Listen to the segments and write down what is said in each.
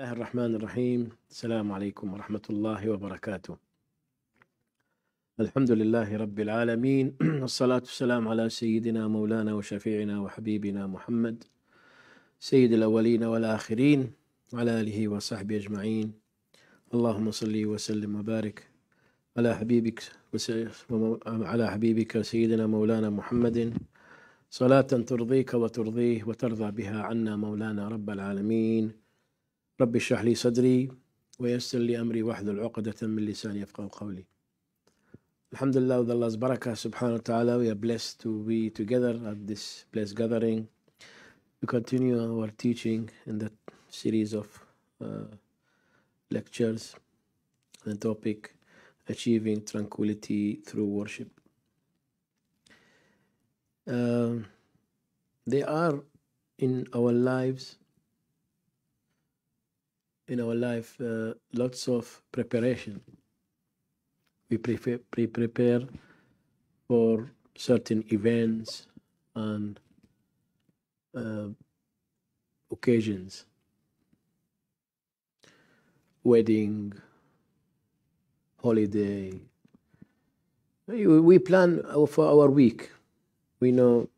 الله الرحمن الرحيم السلام عليكم ورحمة الله وبركاته الحمد لله رب العالمين والصلاة والسلام على سيدنا مولانا وشفيعنا وحبيبنا محمد سيد الأولين والآخرين وعلى آله وصحبه أجمعين اللهم صل وسلم وبارك على حبيبك على حبيبك سيدنا مولانا محمد صلاة ترضيك وترضيه وترضى بها عنا مولانا رب العالمين رب اشرح لي صدري ويسر لي أمري واحلل عقدة من لساني يفقه قولي Alhamdulillah, with Allah's barakah, subhanahu we are blessed to be together at this blessed gathering. to continue our teaching in the series of uh, lectures the topic achieving tranquility through worship. Uh, um, there are in our lives in our life uh, lots of preparation. We pre- prepare for certain events and uh, occasions, wedding, holiday. We plan for our week. We know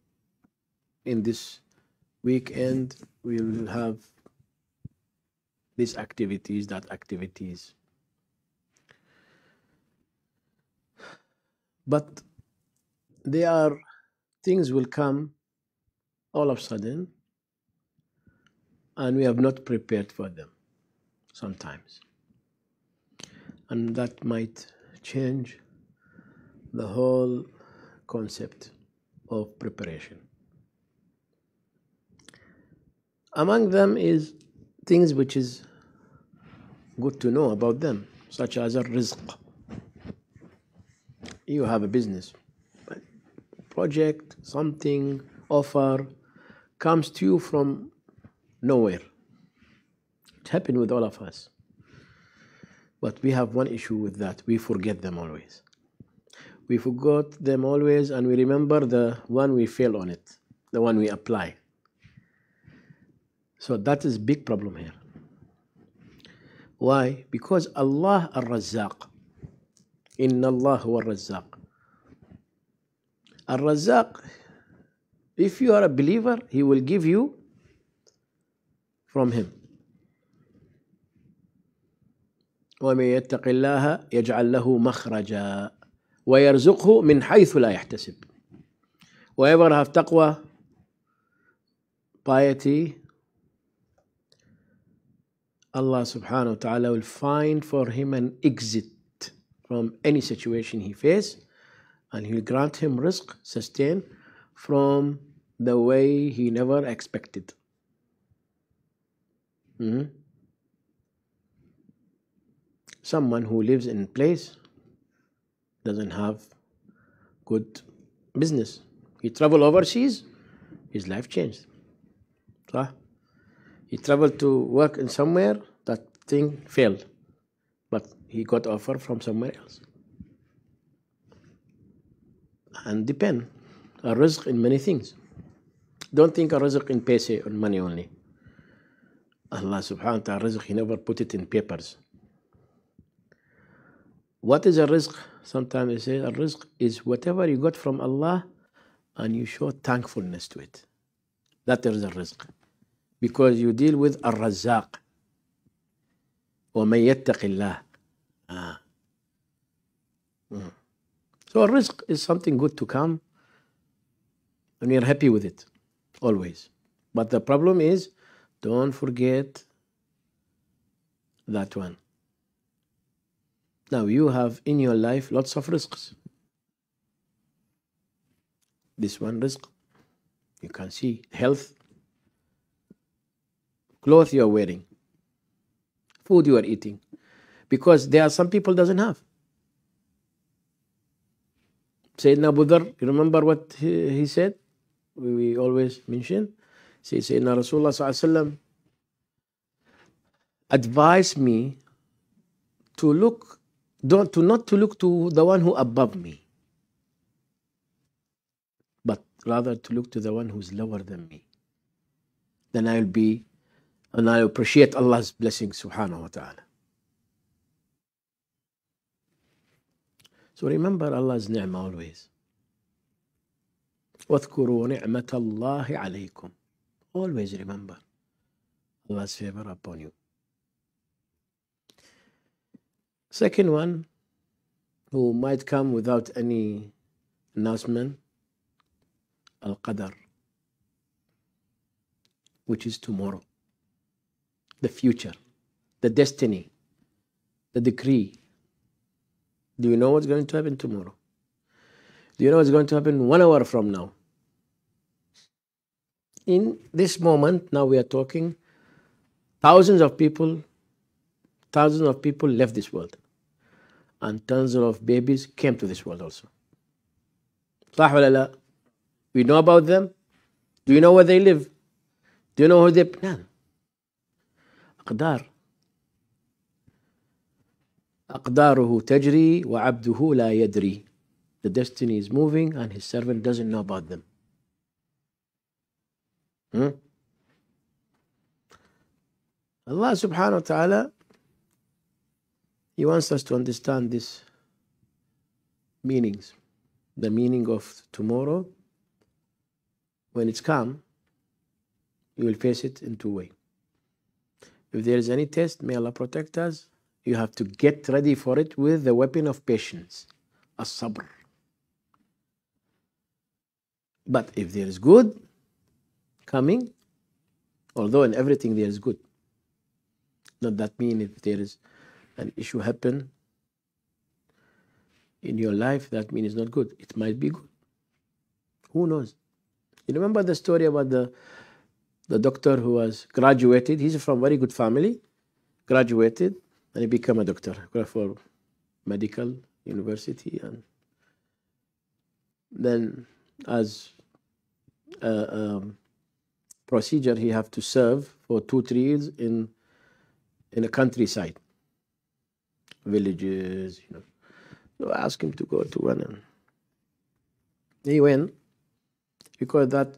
in this weekend we will have these activities, that activities. But they are things will come all of a sudden and we have not prepared for them sometimes. And that might change the whole concept of preparation. Among them is things which is good to know about them, such as rizq. You have a business, project, something, offer comes to you from nowhere. It happened with all of us. But we have one issue with that we forget them always. We forgot them always, and we remember the one we fail on it, the one we apply. So that is big problem here. Why? Because Allah al razzaq Inna Allah huwa Ar-Razzaq. al razzaq if you are a believer, He will give you from Him. ومن يتق الله يجعل له مخرجا ويرزقه من حيث لا يحتسب. Whoever have taqwa, piety, Allah subhanahu wa ta'ala will find for him an exit from any situation he faces and he will grant him risk, sustain from the way he never expected. Mm -hmm. Someone who lives in place doesn't have good business. He travel overseas, his life changed. He traveled to work in somewhere, that thing failed. But he got offer from somewhere else. And depend. A rizq in many things. Don't think a rizq in pesa or money only. Allah subhanahu wa ta'ala rizq, he never put it in papers. What is a rizq? Sometimes they say a rizq is whatever you got from Allah and you show thankfulness to it. That there is a rizq because you deal with Al Razzaq. وَمَنْ يَتَّقِ اللَّهِ ah. mm. So risk is something good to come and we are happy with it always. But the problem is don't forget that one. Now you have in your life lots of risks. This one risk, you can see health, clothes you are wearing, food you are eating, because there are some people doesn't have. Sayyidina Abu Dhar, you remember what he, he said? We, we, always mention. Say, Sayyidina Rasulullah advised me to look, don't, to not to look to the one who above me, but rather to look to the one who's lower than me. Then I will be and I appreciate Allah's blessing, subhanahu wa ta'ala. So remember Allah's name always. واذكروا نعمة الله عليكم. Always remember Allah's favor upon you. Second one, who might come without any announcement, Al Qadr, which is tomorrow the future, the destiny, the decree. Do you know what's going to happen tomorrow? Do you know what's going to happen one hour from now? In this moment, now we are talking, thousands of people, thousands of people left this world. And tens of babies came to this world also. We know about them. Do you know where they live? Do you know who they plan? أقدار أقداره تجري وعبده لا يدري The destiny is moving and his servant doesn't know about them. Hmm? Allah subhanahu wa ta'ala, He wants us to understand these meanings. The meaning of tomorrow, when it's come, you will face it in two ways. If there is any test, may Allah protect us. You have to get ready for it with the weapon of patience, as sabr. But if there is good coming, although in everything there is good, not that mean if there is an issue happen in your life, that means it's not good. It might be good. Who knows? You remember the story about the the doctor who was graduated. He's from very good family, graduated, and he became a doctor for medical university. And then as a, um, procedure, he have to serve for two, three years in in a countryside, villages, you know. So I him to go to one. And he went because that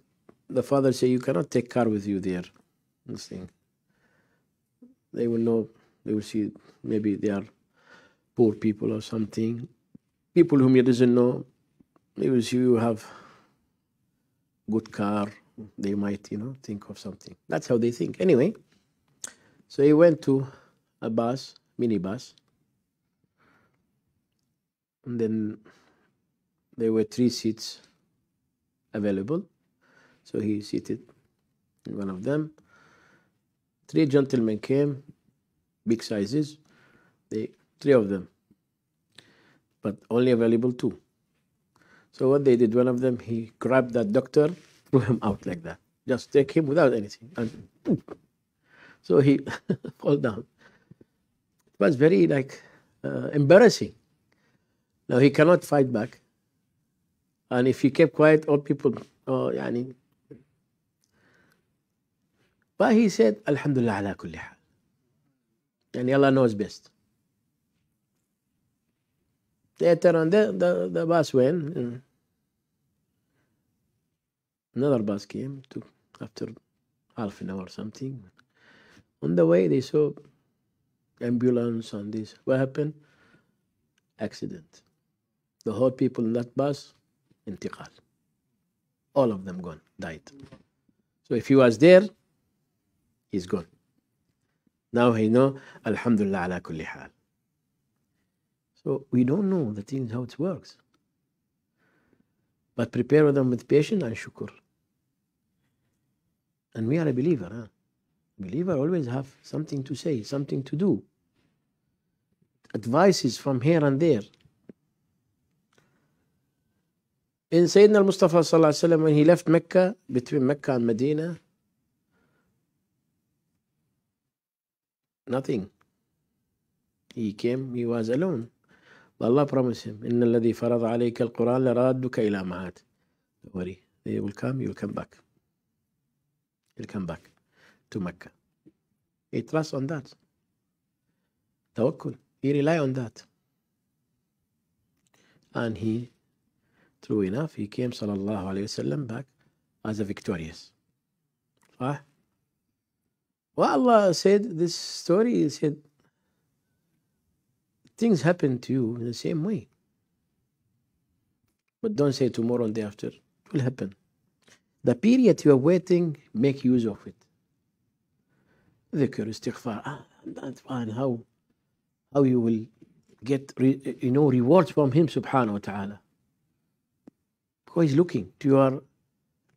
the father say you cannot take car with you there this thing they will know they will see maybe they are poor people or something people whom you doesn't know they will see you have good car they might you know think of something that's how they think anyway so he went to a bus minibus and then there were three seats available so he seated in one of them. Three gentlemen came, big sizes, they, three of them, but only available two. So what they did, one of them, he grabbed that doctor, threw him out like that. Just take him without anything. And so he called down. It was very like uh, embarrassing. Now he cannot fight back. And if he kept quiet, all people, oh, uh, yeah, I mean. But he said, Alhamdulillah ala kulli hal. And Allah knows best. Later on, the, the, the bus went. Another bus came after half an hour or something. On the way, they saw ambulance and this. What happened? Accident. The whole people in that bus, intiqal. All of them gone, died. So if he was there, he's gone. Now he know, Alhamdulillah ala kulli hal. So we don't know the things, how it works. But prepare them with patience and shukr. And we are a believer. Huh? Believer always have something to say, something to do. Advices from here and there. In Sayyidina al-Mustafa when he left Mecca, between Mecca and Medina, nothing. He came, he was alone. But Allah promised him, إِنَّ الَّذِي فَرَضَ عَلَيْكَ الْقُرْآنَ لَرَادُّكَ إِلَى مَعَاتٍ Don't worry, they will come, you will come back. He'll come back to Mecca. He trusts on that. Tawakkul. He rely on that. And he, true enough, he came, sallallahu alayhi wasallam, back as a victorious. صح؟ ah, well, Allah said this story He said things happen to you in the same way. But don't say tomorrow and day after. It will happen. The period you are waiting, make use of it. Dhikr, istighfar. Ah, that's fine. How, how you will get you know rewards from Him, Subhanahu wa Taala. Because He's looking to your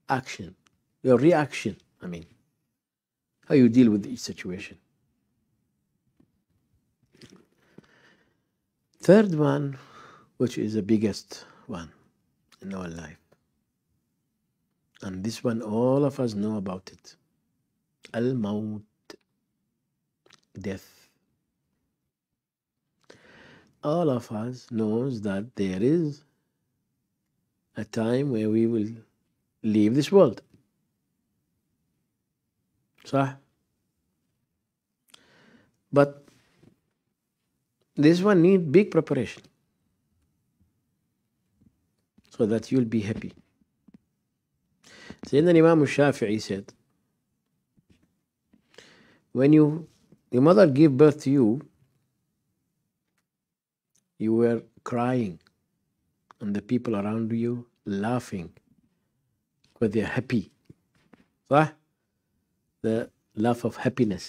action, your reaction. I mean how you deal with each situation. Third one, which is the biggest one in our life. And this one, all of us know about it. Al Maut, death. All of us knows that there is a time where we will leave this world. صح but this one need big preparation so that you'll be happy Sayyidina Imam Shafi'i said when you your mother gave birth to you you were crying and the people around you laughing because they're happy صح the love of happiness.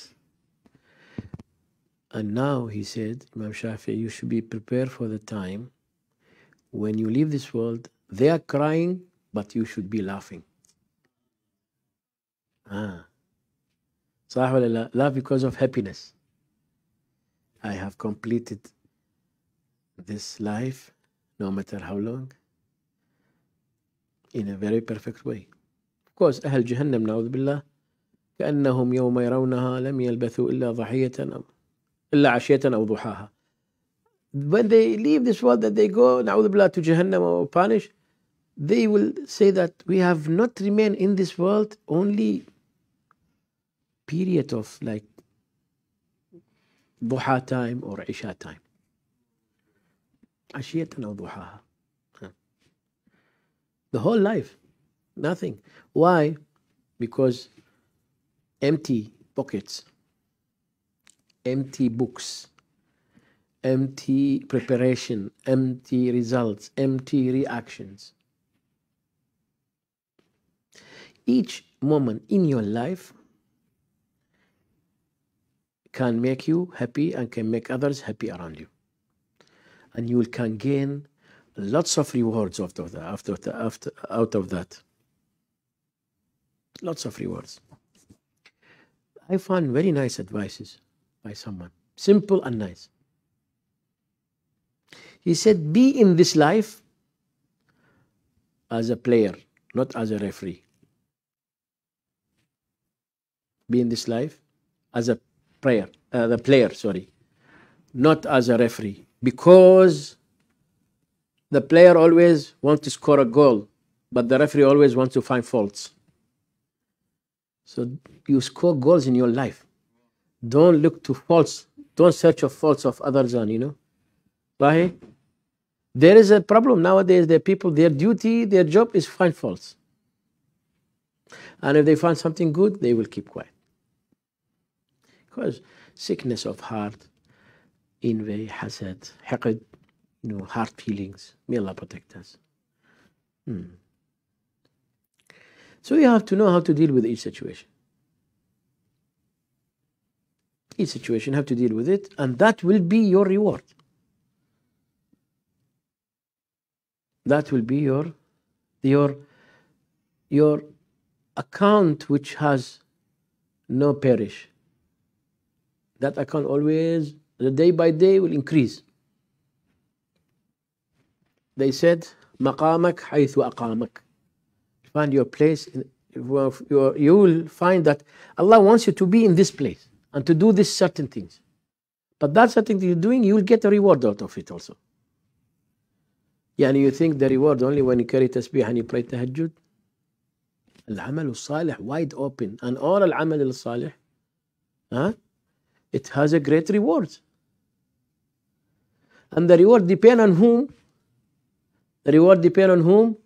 And now he said, Imam Shafi, you should be prepared for the time when you leave this world, they are crying, but you should be laughing. Ah. Laugh because of happiness. I have completed this life, no matter how long, in a very perfect way. Of course, Ahl Jahannam, na'udhu billah, كأنهم يوم يرونها لم يلبثوا إلا ضحية أو إلا عشية أو ضحاها when they leave this world that they go نعوذ بالله to Jahannam or punish they will say that we have not remained in this world only period of like ضحى time or عشاء time عشية أو ضحاها the whole life nothing why because empty pockets, empty books, empty preparation, empty results, empty reactions. Each moment in your life can make you happy and can make others happy around you. And you can gain lots of rewards after that, after, after, out of that. Lots of rewards. I found very nice advices by someone, simple and nice. He said, Be in this life as a player, not as a referee. Be in this life as a player, uh, the player, sorry, not as a referee, because the player always wants to score a goal, but the referee always wants to find faults. So you score goals in your life. Don't look to faults. Don't search for faults of others on, you know. Why? There is a problem nowadays. The people, their duty, their job is find faults. And if they find something good, they will keep quiet. Because sickness of heart, envy, hasad, haqid, you know, hard feelings. May Allah protect us. Hmm. So you have to know how to deal with each situation. Each situation, have to deal with it, and that will be your reward. That will be your your your account which has no perish. That account always, the day by day, will increase. They said, مقامك حيث أقامك find your place. you will find that Allah wants you to be in this place and to do these certain things. But that certain thing you're doing, you will get a reward out of it also. Yeah, and you think the reward only when you carry tasbih and you pray tahajjud? Al-amal salih wide open. And all al-amal al-salih, huh? it has a great reward. And the reward depend on whom? The reward depend on whom?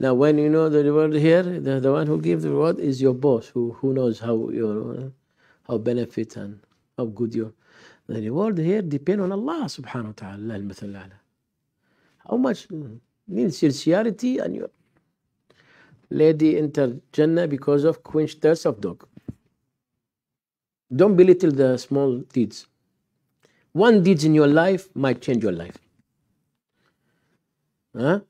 Now, when you know the reward here, the, the one who gives the reward is your boss, who, who knows how you how benefit and how good your the reward here depend on Allah subhanahu wa ta'ala al How much means sincerity and your lady enter Jannah because of quench thirst of dog. Don't belittle the small deeds. One deed in your life might change your life. Huh?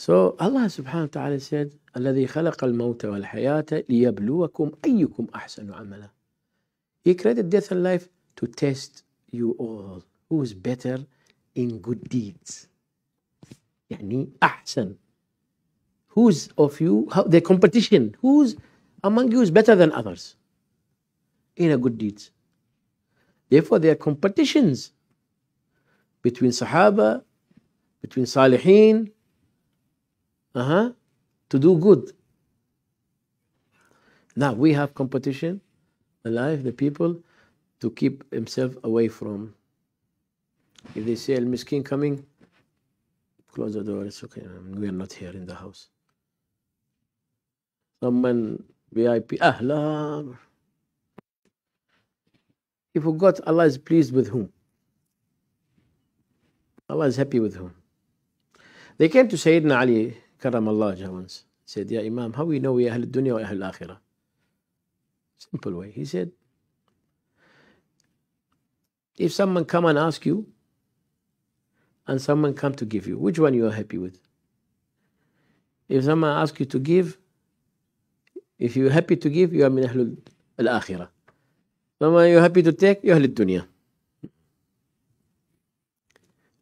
So Allah subhanahu wa ta'ala said, الذي خلق الموت والحياة ليبلوكم أيكم أحسن عملا. He created death and life to test you all who is better in good deeds. يعني أحسن. Who's of you, how, the competition, who's among you is better than others in a good deeds. Therefore, there are competitions between Sahaba, between Salihin, uh-huh, to do good. Now we have competition, alive, the people, to keep himself away from. If they say Al Miskin coming, close the door, it's okay, we are not here in the house. Someone VIP, Ahlan. He forgot Allah is pleased with whom? Allah is happy with whom? They came to Sayyidina Ali كرم الله Jawans said, يا إمام how we know we Ahl Dunya or Ahl Akhirah? Simple way. He said, If someone come and ask you, and someone come to give you, which one you are happy with? If someone ask you to give, if you happy to give, you are min Ahlul Al Akhirah. Someone you happy to take, you're Ahlul Dunya.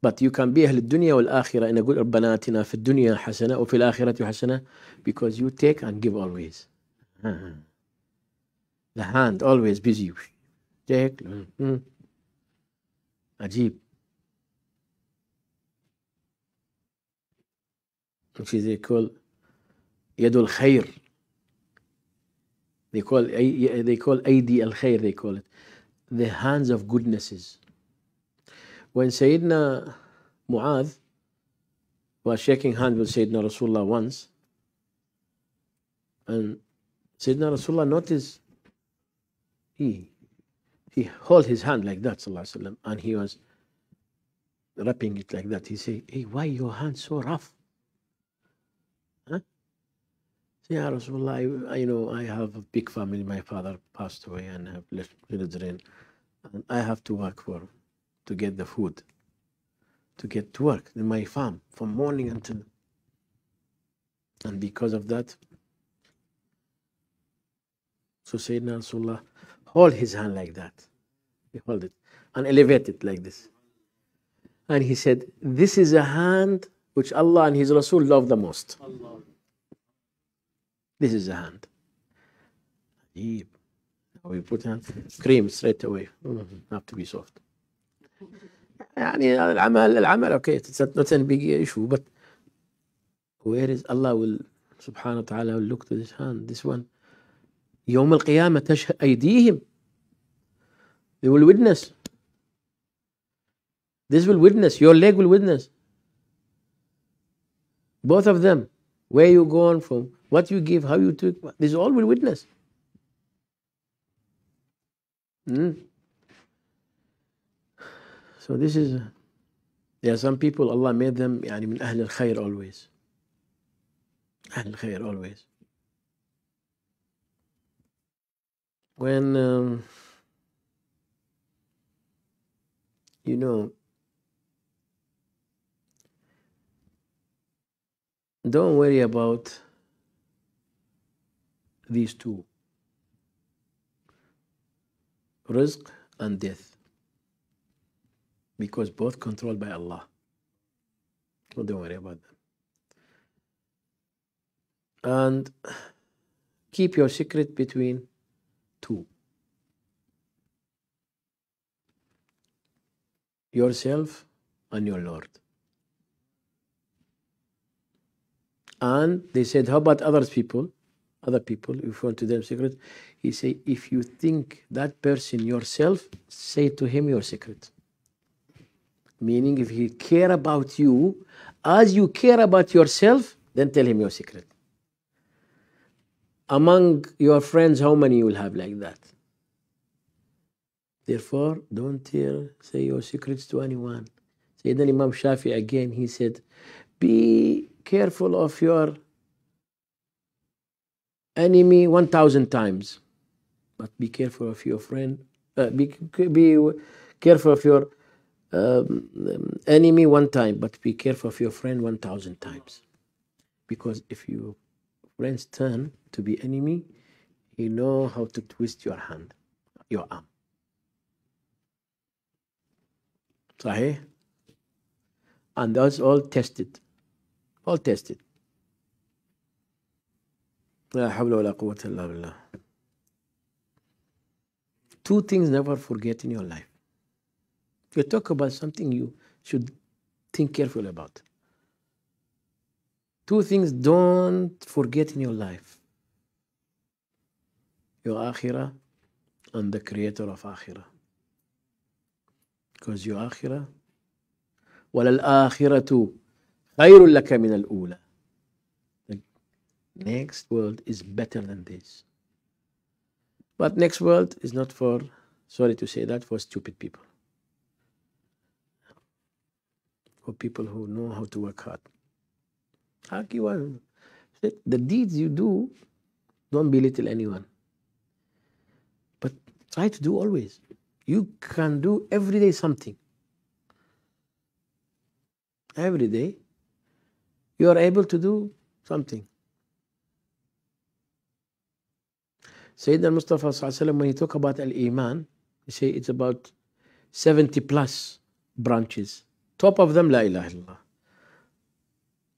But you can be أهل الدنيا والآخرة إن a good ربنا آتنا في الدنيا حسنة وفي الآخرة حسنة because you take and give always. The hand always busy. Take. عجيب. Which is they call يد الخير. They call they call أيدي الخير they call it. The hands of goodnesses. When Sayyidina Mu'adh was shaking hands with Sayyidina Rasulullah once, and Sayyidina Rasulullah noticed he he held his hand like that, وسلم, and he was wrapping it like that. He said, Hey, why your hand so rough? Huh? Say, Rasulullah, I, I know I have a big family. My father passed away and I have left children. And I have to work for to get the food, to get to work in my farm from morning until. And because of that, so Sayyidina Rasulullah hold his hand like that. He hold it and elevate it like this. And he said, This is a hand which Allah and His Rasul love the most. Allah. This is a hand. Deep. We put hand cream straight away. Mm -hmm. Have to be soft. يعني العمل العمل okay it's not a big issue but where is Allah will سبحانه وتعالى will look to this hand this one يوم القيامة تشهد أيديهم they will witness this will witness your leg will witness both of them where you gone from what you give how you took this all will witness mm. So this is, there are some people Allah made them يعني من أهل الخير always. أهل الخير always. When, um, you know, don't worry about these two rizq and death because both controlled by Allah. So don't worry about them. And keep your secret between two yourself and your Lord. And they said, How about other people? Other people, if you want to them secret, he said, If you think that person yourself, say to him your secret. Meaning, if he care about you as you care about yourself, then tell him your secret. Among your friends, how many you will have like that? Therefore, don't tell, say your secrets to anyone. Say, then Imam Shafi again, he said, be careful of your enemy 1,000 times, but be careful of your friend, uh, be, be careful of your um, um, enemy one time, but be careful of your friend 1,000 times. Because if your friends turn to be enemy, he know how to twist your hand, your arm. Sahih? And that's all tested. All tested. ولا قوة إلا بالله. Two things never forget in your life. You talk about something you should think carefully about. Two things don't forget in your life your akhirah and the creator of akhirah. Because your akhirah, وَلَلْآخِرَةُ خَيْرٌ لَكَ مِنَ الْأُولَى The next world is better than this. But next world is not for, sorry to say that, for stupid people. for people who know how to work hard. Hakiwan said, the deeds you do, don't belittle anyone. But try to do always. You can do every day something. Every day, you are able to do something. Sayyidina Mustafa Sallallahu when he talk about al-Iman, he say it's about 70 plus branches. Top of them, La ilaha illallah.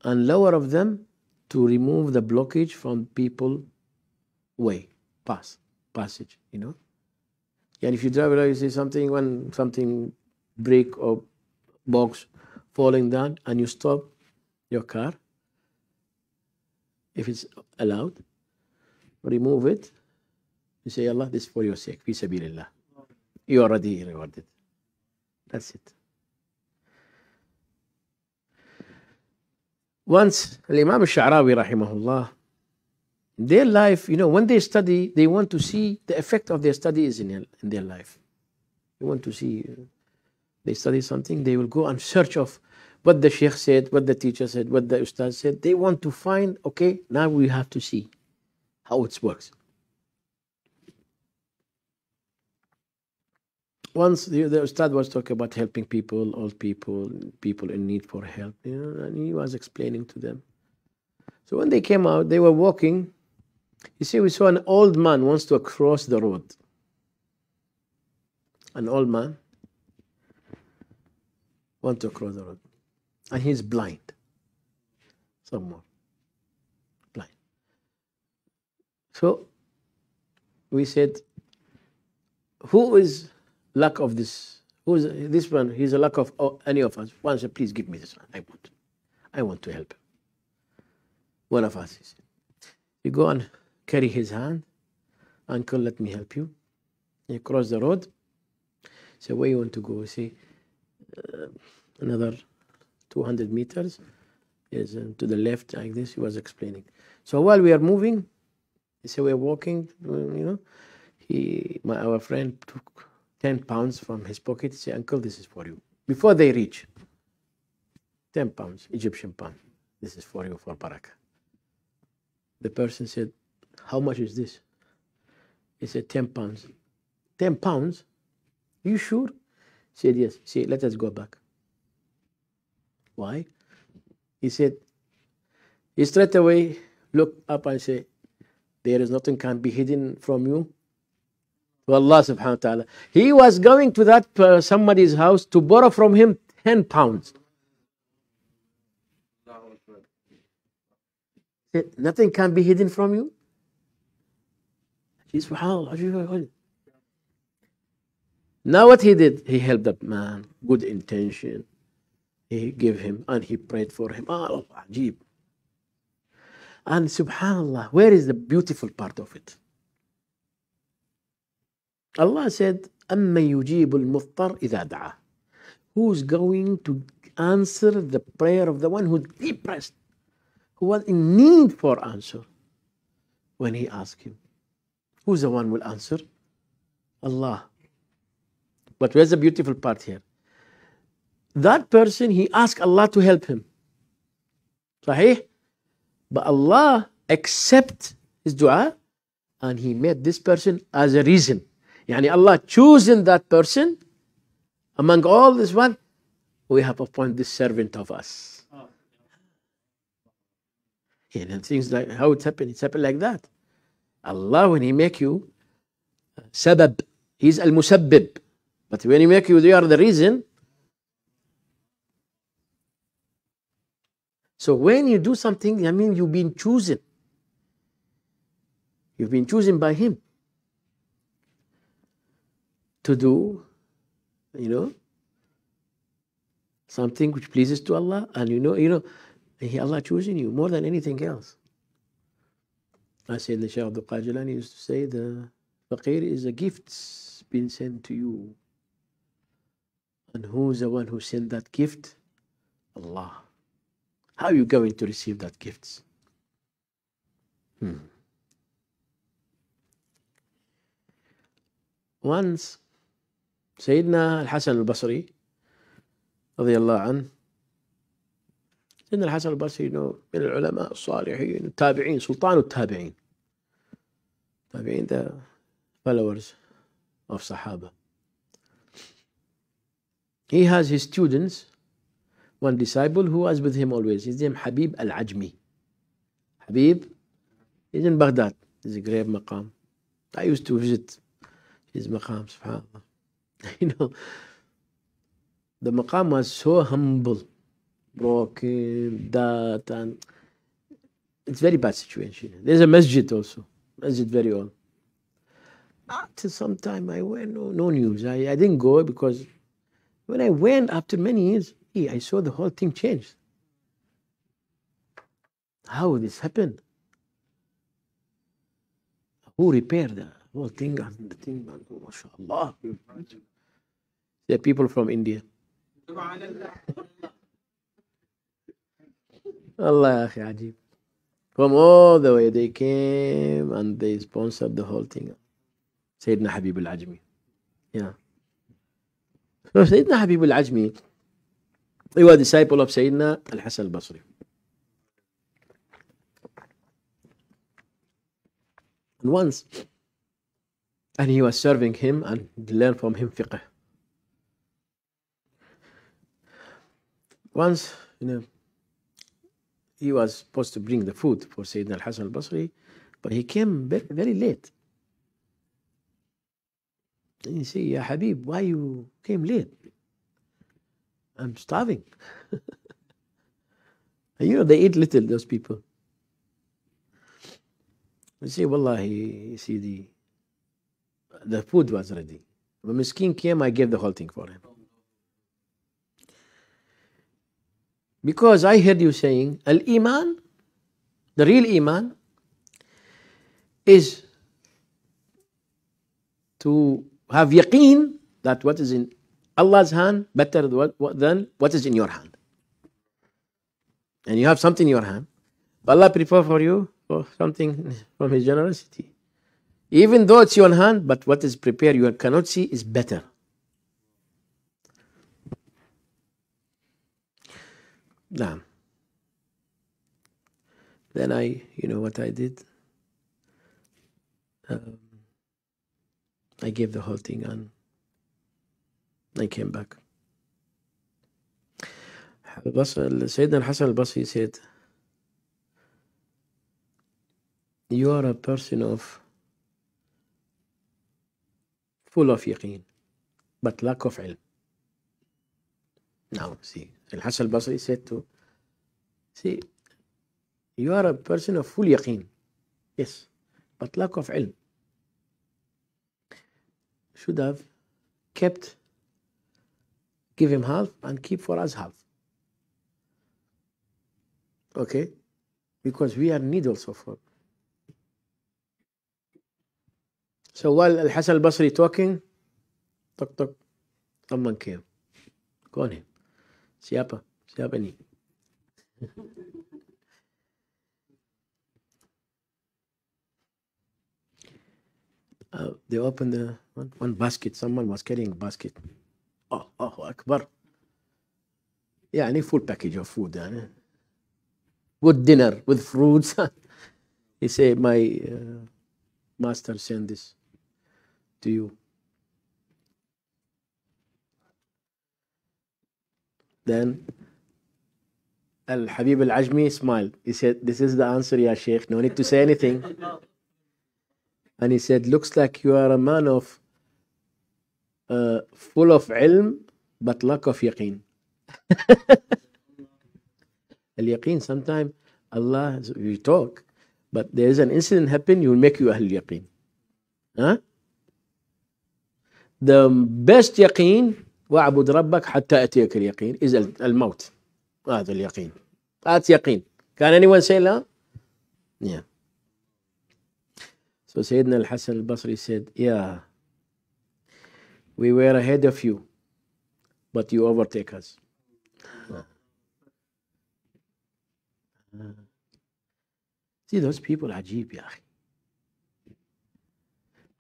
And lower of them, to remove the blockage from people way, pass, passage, you know. And if you drive around, you see something, when something brick or box falling down, and you stop your car, if it's allowed, remove it. You say, Allah, this is for your sake, fi sabilillah. You already rewarded. That's it. Once Imam Sha'rawi rahimahullah, their life, you know, when they study, they want to see the effect of their studies in, in their life. They want to see, they study something, they will go and search of what the sheikh said, what the teacher said, what the Ustadh said. They want to find, okay, now we have to see how it works. once the, the Ustad was talking about helping people, old people, people in need for help, you know, and he was explaining to them. So when they came out, they were walking. You see, we saw an old man wants to cross the road. An old man wants to cross the road. And he's blind. Someone Blind. So we said, who is lack of this. Who's this one? He's a lack of oh, any of us. One said, please give me this one. I want. I want to help. One of us is. You go and carry his hand. Uncle, let me help you. You cross the road. Say, where you want to go? See, uh, another 200 meters is to the left, like this. He was explaining. So while we are moving, he said, we're walking, you know, he, my, our friend took 10 pounds from his pocket, say, Uncle, this is for you. Before they reach, 10 pounds, Egyptian pound, this is for you for Baraka. The person said, How much is this? He said, 10 pounds. 10 pounds? You sure? He said, Yes. He said, Let us go back. Why? He said, He straight away looked up and said, There is nothing can be hidden from you to Allah subhanahu wa ta'ala. He was going to that uh, somebody's house to borrow from him 10 pounds. Nothing can be hidden from you. Now what he did, he helped that man, good intention. He gave him and he prayed for him. Ah, Allah, ajib. And subhanAllah, where is the beautiful part of it? Allah said, أَمَّنْ يُجِيبُ الْمُضْطَرْ إِذَا دَعَى Who's going to answer the prayer of the one who's depressed, who was in need for answer when he asked him? Who's the one will answer? Allah. But where's the beautiful part here? That person, he asked Allah to help him. Sahih? But Allah accept his dua and he made this person as a reason Yani Allah choosing that person among all this one, we have appointed this servant of us. Oh. Ah. And things like how it happened, it's happened like that. Allah, when He make you, uh, sabab, He's al musabbib. But when He make you, they are the reason. So when you do something, I mean, you've been chosen. You've been chosen by Him to do, you know, something which pleases to Allah, and you know, you know, He Allah choosing you more than anything else. I said the Shaykh Abdul Qajalani used to say the faqir is a gift being sent to you. And who's the one who sent that gift? Allah. How are you going to receive that gift? Hmm. Once سيدنا الحسن البصري رضي الله عنه سيدنا الحسن البصري من العلماء الصالحين التابعين سلطان التابعين التابعين ده followers of صحابة he has his students one disciple who was with him always his name حبيب العجمي حبيب is in Baghdad is a great مقام I used to visit his مقام سبحان الله you know, the maqam was so humble, broken, that, and it's very bad situation. There's a masjid also, masjid very old. After some time, I went, no, no news. I, I didn't go because when I went after many years, I saw the whole thing changed. How this happened? Who repaired the whole thing? And the thing, mashallah. They're people from India. Allah Ajib. From all the way they came and they sponsored the whole thing. Sayyidina Habib al Ajmi. Yeah. So Sayyidina Habib al Ajmi, he was a disciple of Sayyidina al Hassan al Basri. And once, and he was serving him and learned from him fiqh. Once, you know, he was supposed to bring the food for Sayyidina al Hassan al Basri, but he came very, very late. And he said, Ya Habib, why you came late? I'm starving. and you know, they eat little, those people. You say, Wallahi, you see, the, the food was ready. When Miskin came, I gave the whole thing for him. Because I heard you saying, Al Iman, the real Iman, is to have yaqeen that what is in Allah's hand better than what is in your hand. And you have something in your hand. But Allah prepare for you for something from His generosity. Even though it's your hand, but what is prepared you cannot see is better. Naam. Then I, you know what I did? Um, I gave the whole thing on. I came back. Sayyidina al-Hasan al-Basri said, you are a person of full of yaqeen, but lack of ilm. Now, see al-Basri said to see you are a person of full yaqeen yes but lack of ilm should have kept give him half and keep for us half okay because we are need also for so while al Hassan al-basri talking talk talk someone came go on him Siapa? Siapa ni? Uh, they opened the one, one, basket. Someone was carrying a basket. Oh, oh, Akbar. any full package of food. يعني. Good dinner with fruits. he said, my uh, master sent this to you. Then Al Habib Al Ajmi smiled. He said, This is the answer, Ya Sheikh. No need to say anything. and he said, Looks like you are a man of uh, full of ilm but lack of yaqeen. Al yaqeen, sometimes Allah, you talk, but there is an incident happen, you will make you Al yaqeen. Huh? The best yaqeen واعبد ربك حتى أتيك اليقين إذا الموت هذا اليقين هذا يقين Can anyone say لا? Yeah. So Sayyidina al-Hasan al-Basri said, yeah, we were ahead of you, but you overtake us. See, those people are يا اخي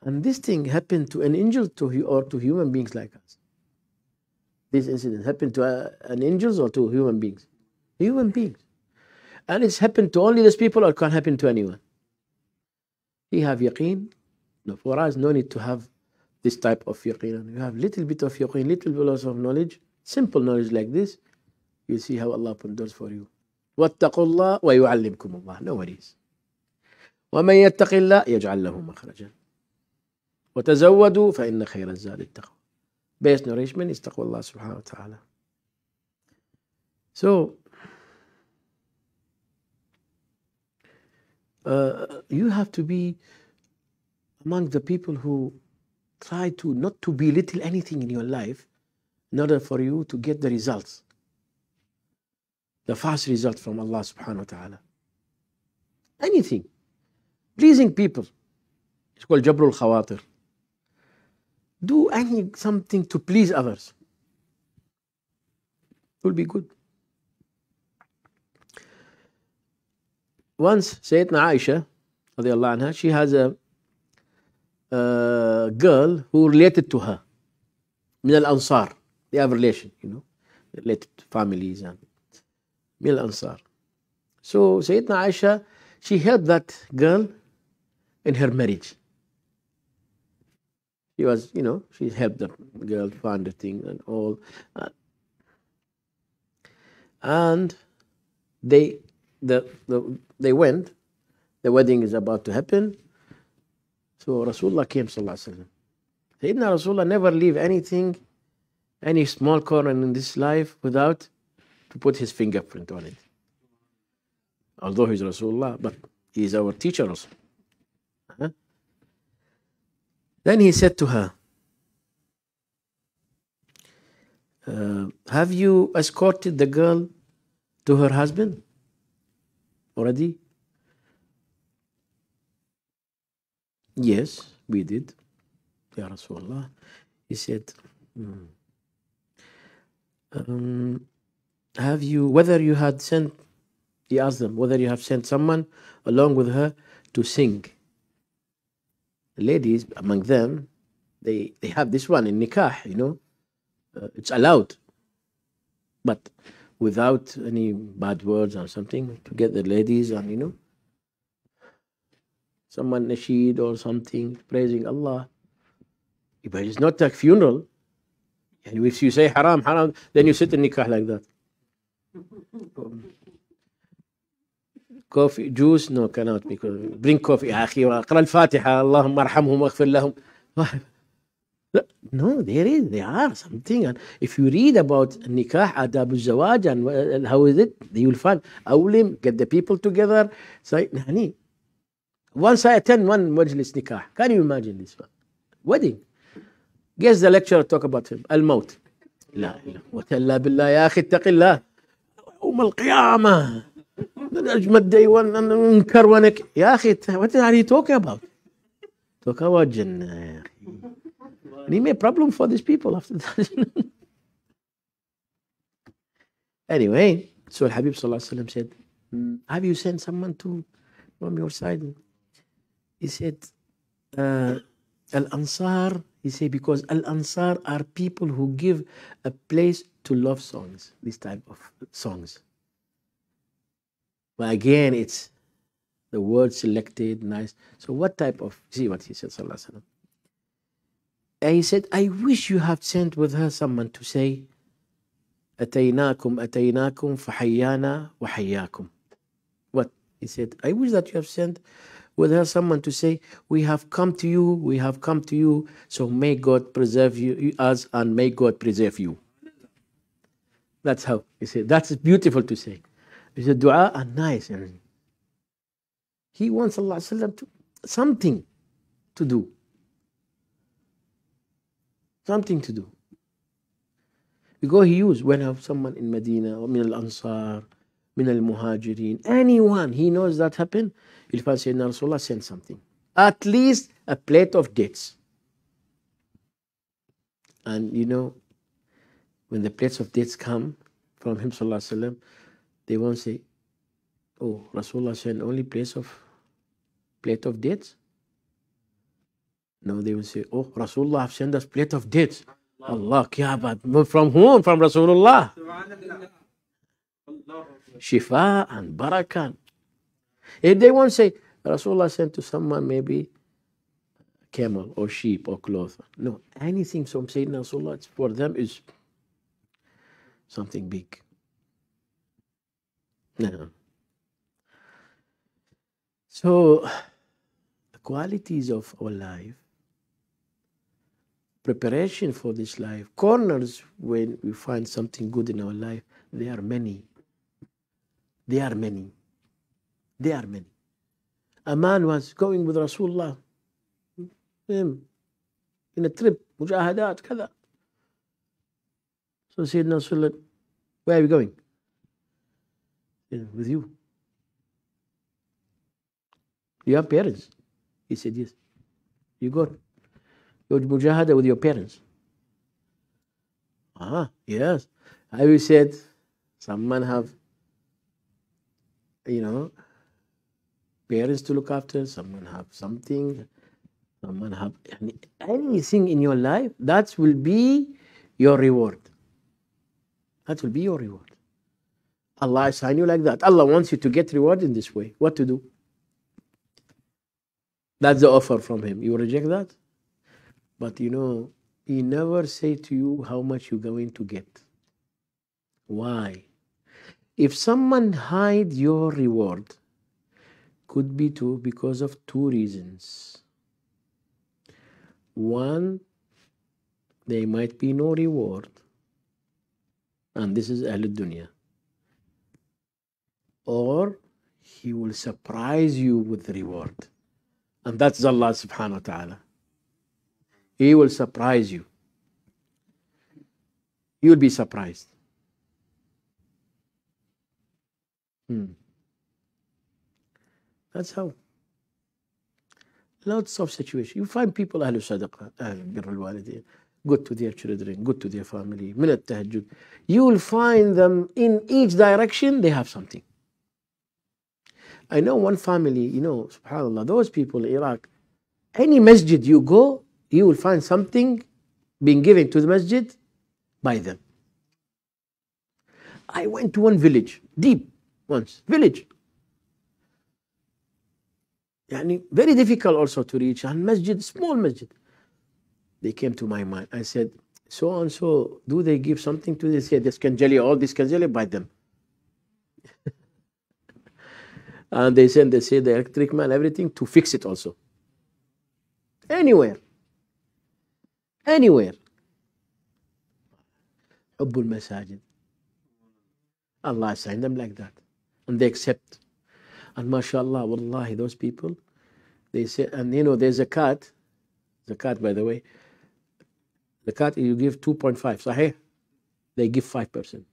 And this thing happened to an angel to, or to human beings like us. this incident happened to uh, an angels or to human beings? Human beings. And it's happened to only these people or it can happen to anyone. You have yaqeen. No, for us, no need to have this type of yaqeen. You have little bit of yaqeen, little bit of knowledge, simple knowledge like this. You see how Allah opened doors for you. وَاتَّقُوا اللَّهَ وَيُعَلِّمْكُمُ اللَّهُ No worries. وَمَنْ يَتَّقِ اللَّهَ يَجْعَلْ لَهُ مَخْرَجًا وَتَزَوَّدُوا فَإِنَّ خَيْرَ الزَّادِ التَّقْوَى Best nourishment is taqwa Allah subhanahu wa ta'ala. So, uh, you have to be among the people who try to not to belittle anything in your life in order for you to get the results the fast result from Allah subhanahu wa ta'ala anything pleasing people it's called jabrul khawatir do any something to please others it will be good once sayyidina aisha anha, she has a, a girl who related to her min al-ansar they have relation you know related families and min al-ansar so sayyidina aisha she helped that girl in her marriage she was, you know, she helped the girl find the thing and all. And they, the, the, they went. The wedding is about to happen. So Rasulullah came, Sallallahu Alaihi Wasallam. Sayyidina Rasulullah never leave anything, any small corner in this life without to put his fingerprint on it. Although he's Rasulullah, but he's our teacher also. Huh? Then he said to her, uh, Have you escorted the girl to her husband already? Yes, we did. Ya Rasulullah. He said, hmm. um, Have you, whether you had sent, he asked them, whether you have sent someone along with her to sing ladies among them, they they have this one in nikah, you know, uh, it's allowed, but without any bad words or something to get the ladies and you know, someone nasheed or something praising Allah. But it's not a funeral. And if you say haram, haram, then you sit in nikah like that. كوفي جوس نو كانت برينك كوفي يا اخي واقرا الفاتحه اللهم ارحمهم واغفر لهم No, there is, there are something. And if you read about nikah, adab zawaj, and how is it, you will find awlim, get the people together. Say, nani. Once I attend one majlis nikah, can you imagine this one? Wedding. Guess the lecturer talk about him, al-maut. لا لا بالله يا أخي اتق الله يوم القيامة يا اخي what are you talking about؟ talk about Jannah يا اخي he made a problem for these people after that. anyway, so Habib Sallallahu said, Have you sent someone to from your side? He said, uh, Al Ansar, he said, because Al Ansar are people who give a place to love songs, this type of songs. But again, it's the word selected, nice. So what type of, see what he said, sallallahu and he said, I wish you have sent with her someone to say, أتيناكم أتيناكم فحيانا وحياكم. What? He said, I wish that you have sent with her someone to say, We have come to you, we have come to you, so may God preserve you us and may God preserve you. That's how he said. That's beautiful to say. He said, dua are nice. He wants Allah to something to do. Something to do. Because he used, when I have someone in Medina, or min al-Ansar, min al-Muhajirin, anyone, he knows that happened, he'll find Sayyidina Rasulullah send something. At least a plate of dates. And you know, when the plates of dates come from him, sallallahu they won't say, oh, Rasulullah said only place of plate of dates. No, they will say, oh, Rasulullah have sent us plate of dates. Allah, yeah, but from whom? From Rasulullah. Shifa and Barakan. If they won't say, Rasulullah sent to someone maybe camel or sheep or cloth. No, anything from Sayyidina Rasulullah for them is something big. Yeah. So, the qualities of our life, preparation for this life, corners when we find something good in our life, they are many. They are many. They are many. A man was going with Rasulullah him, in a trip, mujahadat, kada. So Sayyidina Rasulullah, where are we going? with you. You have parents. He said, Yes. You got your mujahada with your parents. Ah, yes. I will said, some man have, you know, parents to look after, someone have something, someone have anything in your life, that will be your reward. That will be your reward. Allah assign you like that. Allah wants you to get reward in this way. What to do? That's the offer from Him. You reject that? But you know, He never say to you how much you're going to get. Why? If someone hide your reward, could be two because of two reasons. One, there might be no reward, and this is al Dunya or He will surprise you with the reward. And that's Allah subhanahu wa ta'ala. He will surprise you. You'll be surprised. Hmm. That's how. Lots of situations. You find people أهل صدقة أهل بر good to their children, good to their family, Milat التهجد. You will find them in each direction they have something. I know one family, you know, subhanAllah, those people in Iraq, any masjid you go, you will find something being given to the masjid by them. I went to one village, deep once, village. Yani very difficult also to reach, and masjid, small masjid. They came to my mind. I said, so and so, do they give something to this? Yeah, This this canjali, all this canjali, by them and they send, they say, the electric man, everything to fix it also. Anywhere. Anywhere. Abu masajid Allah assigned them like that. And they accept. And mashallah, wallahi, those people, they say, and you know, there's a cut, the cut, by the way, the cut you give 2.5, sahih? They give 5%.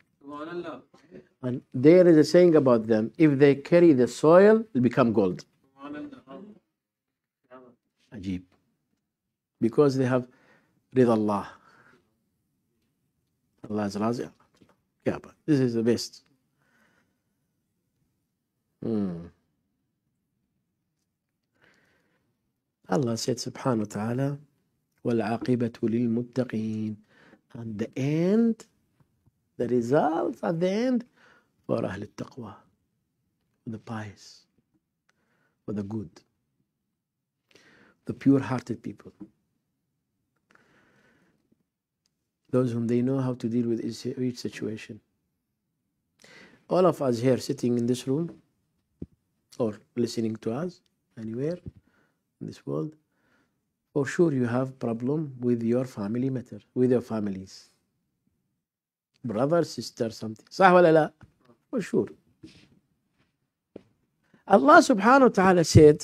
And there is a saying about them if they carry the soil, it become gold. Ajib. Because they have rid Allah. Allah is Razia. Yeah, but this is the best. Hmm. Allah said subhanahu wa ta'ala وَالْعَاقِبَةُ لِلْمُتَّقِينَ And the end, the results at the end for Ahl Taqwa, for the pious, for the good, the pure hearted people, those whom they know how to deal with each situation. All of us here sitting in this room or listening to us anywhere in this world, for sure you have problem with your family matter, with your families. Brother, sister, something. صح ولا لا؟ مشهور الله سبحانه وتعالى سيد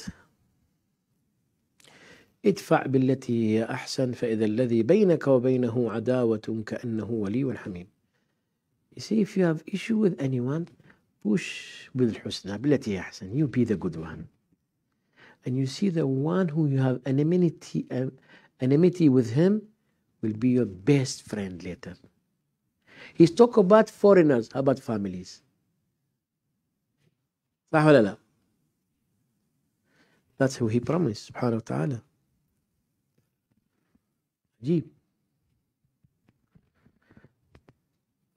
ادفع بالتي هي أحسن فإذا الذي بينك وبينه عداوة كأنه ولي حميم You see if you have issue with anyone push with الحسنى بالتي هي أحسن you be the good one and you see the one who you have enmity, enmity with him will be your best friend later. He's talking about foreigners, about families. صح ولا لا That's who he promised سبحانه وتعالى عجيب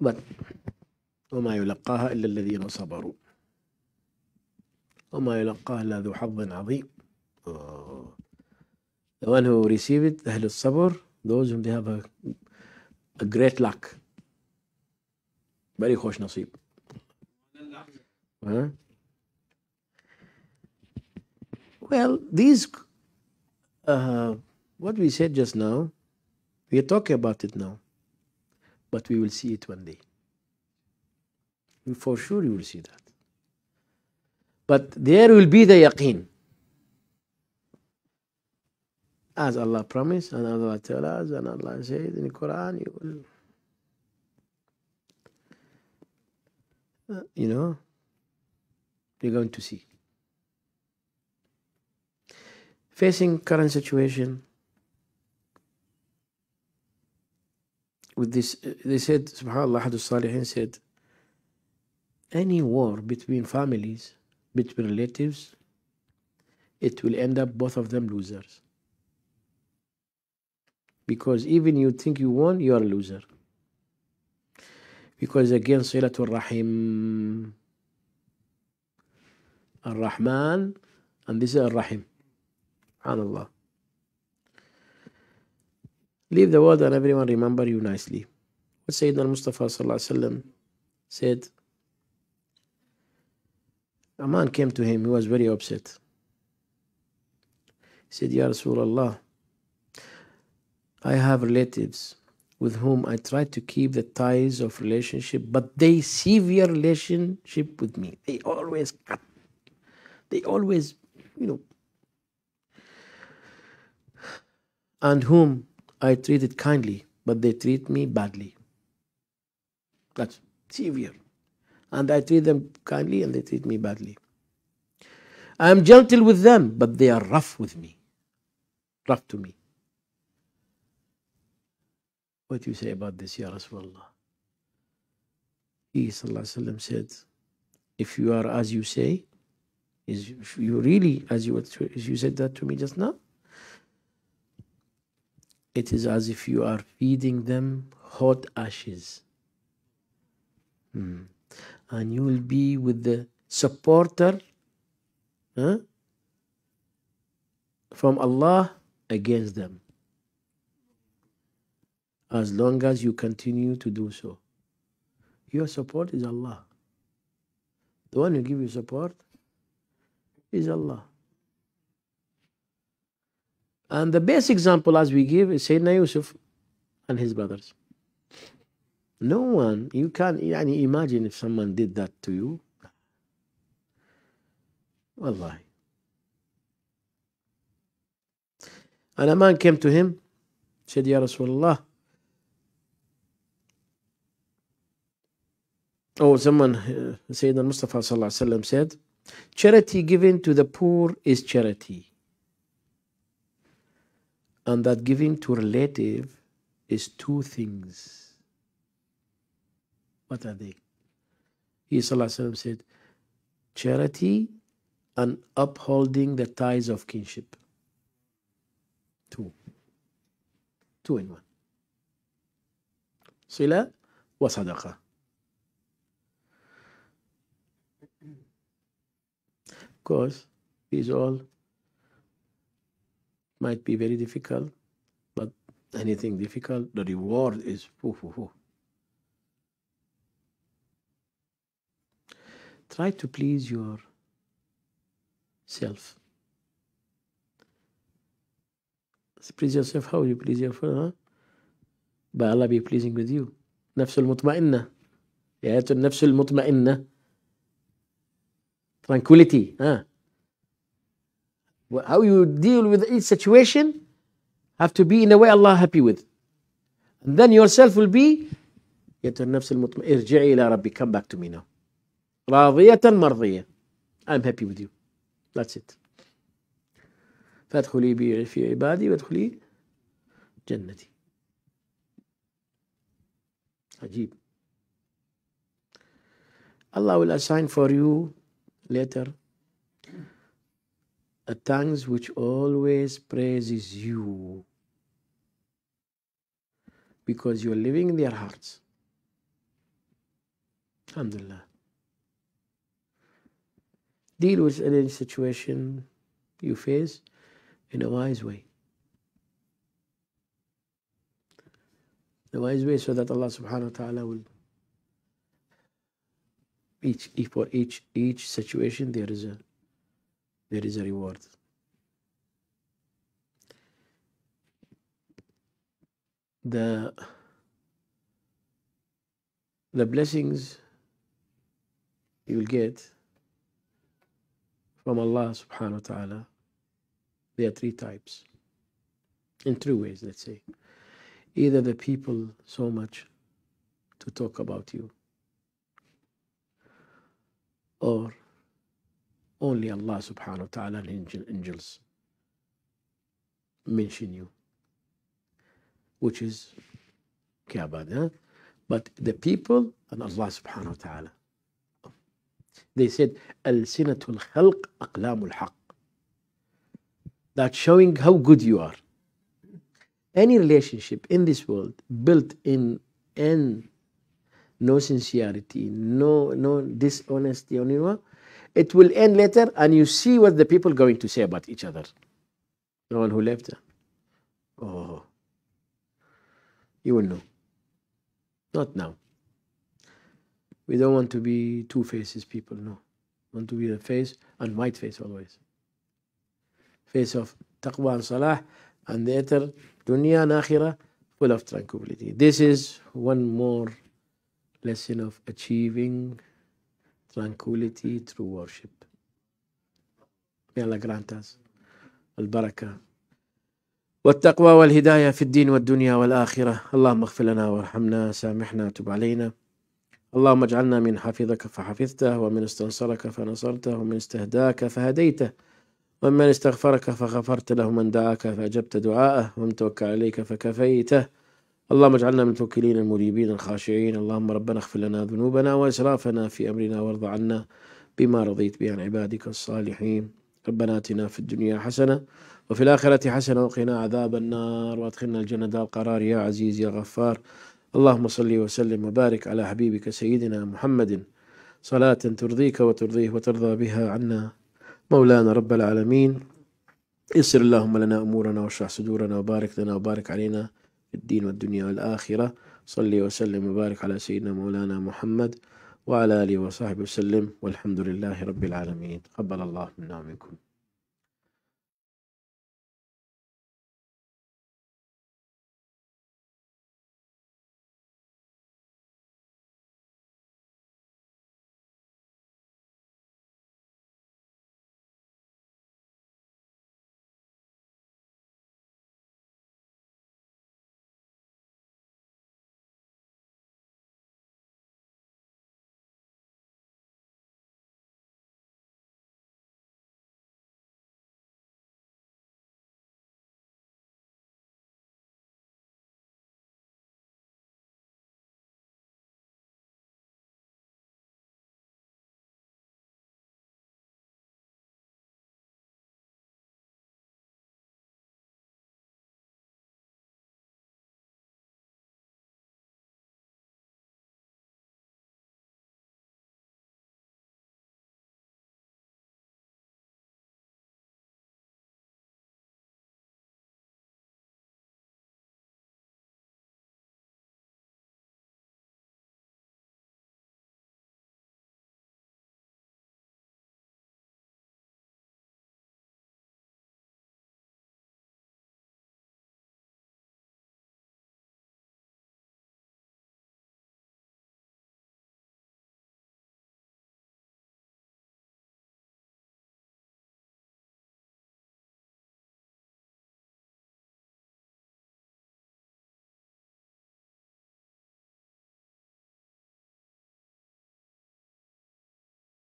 but وما يلقاها إلا الذين صبروا وما يلقاها إلا ذو حظ عظيم oh. The one who received it أهل الصبر those whom they have a, a great luck very خوش نصيب ها huh? Well, these, uh, what we said just now, we are talking about it now, but we will see it one day. For sure, you will see that. But there will be the yaqeen. As Allah promised, and Allah tells us, and Allah says in the Quran, you will, uh, you know, you're going to see. facing current situation with this they said subhanallah Ahadu Salihin said any war between families between relatives it will end up both of them losers because even you think you won you are a loser because again silatul rahim ar-rahman and this is ar-rahim Subhanallah. Leave the world and everyone remember you nicely. What Sayyidina Mustafa said, a man came to him, he was very upset. He said, Ya Rasulullah, I have relatives with whom I try to keep the ties of relationship, but they sever relationship with me. They always cut. They always, you know, and whom I treated kindly, but they treat me badly. That's severe. And I treat them kindly and they treat me badly. I am gentle with them, but they are rough with me. Rough to me. What do you say about this, Ya Rasulullah? He وسلم, said, If you are as you say, is if you really as you as you said that to me just now, it is as if you are feeding them hot ashes. Hmm. And you will be with the supporter huh, from Allah against them. As long as you continue to do so, your support is Allah. The one who gives you support is Allah. And the best example as we give is Sayyidina Yusuf and his brothers. No one, you can not imagine if someone did that to you. Wallahi. And a man came to him, said, Ya Rasulullah. Oh, someone, uh, Sayyidina Mustafa said, Charity given to the poor is charity and that giving to relative is two things. What are they? He said, charity and upholding the ties of kinship. Two. Two in one. Sila wa sadaqah. Of course, these all might be very difficult, but anything difficult, the reward is whoo, whoo, whoo. Try to please your self. Please yourself. How you please your father? Huh? By Allah be pleasing with you. Nafsul المطمئنة. يا nafsul mutmainna. Tranquility. Huh? How you deal with each situation have to be in a way Allah happy with. And then yourself will be يَتُ النَّفْسِ الْمُطْمَئِنَّ ارْجِعِي إِلَى رَبِّي Come back to me now. مَرْضِيَةً I'm happy with you. That's it. فَادْخُلِي بِي فِي عِبَادِي وَادْخُلِي جَنَّتِي عجيب Allah will assign for you later a uh, tongue which always praises you because you're living in their hearts. Alhamdulillah. Deal with any situation you face in a wise way. The wise way so that Allah subhanahu wa ta'ala will each for each each situation there is a there is a reward the the blessings you will get from Allah subhanahu wa ta'ala there are three types in three ways let's say either the people so much to talk about you or only Allah subhanahu wa ta'ala and angels mention you, which is Kaaba. Huh? But the people and Allah subhanahu wa ta'ala. They said, Al-sinatul khalq aqlamul haq. That's showing how good you are. Any relationship in this world built in and no sincerity, no no dishonesty, you know, it will end later, and you see what the people going to say about each other. The one who left. Oh. You will know. Not now. We don't want to be two faces people, no. We want to be the face and white face always. Face of taqwa and salah, and the other dunya and akhirah full of tranquility. This is one more lesson of achieving tranquility through worship. May Allah grant us البركة والتقوى والهداية في الدين والدنيا والآخرة اللهم اغفر لنا وارحمنا سامحنا تب علينا اللهم اجعلنا من حفظك فحفظته ومن استنصرك فنصرته ومن استهداك فهديته ومن استغفرك فغفرت له من دعاك فأجبت دعاءه ومن توكل عليك فكفيته اللهم اجعلنا من المتوكلين المريبين الخاشعين اللهم ربنا اغفر لنا ذنوبنا واسرافنا في امرنا وارض عنا بما رضيت به عن عبادك الصالحين ربنا اتنا في الدنيا حسنه وفي الاخره حسنه وقنا عذاب النار وادخلنا الجنه دار القرار يا عزيز يا غفار اللهم صل وسلم وبارك على حبيبك سيدنا محمد صلاه ترضيك وترضيه وترضى بها عنا مولانا رب العالمين يسر اللهم لنا امورنا واشرح صدورنا وبارك لنا وبارك علينا الدين والدنيا والآخرة صلي وسلم وبارك على سيدنا مولانا محمد وعلى آله وصحبه وسلم والحمد لله رب العالمين قبل الله منا ومنكم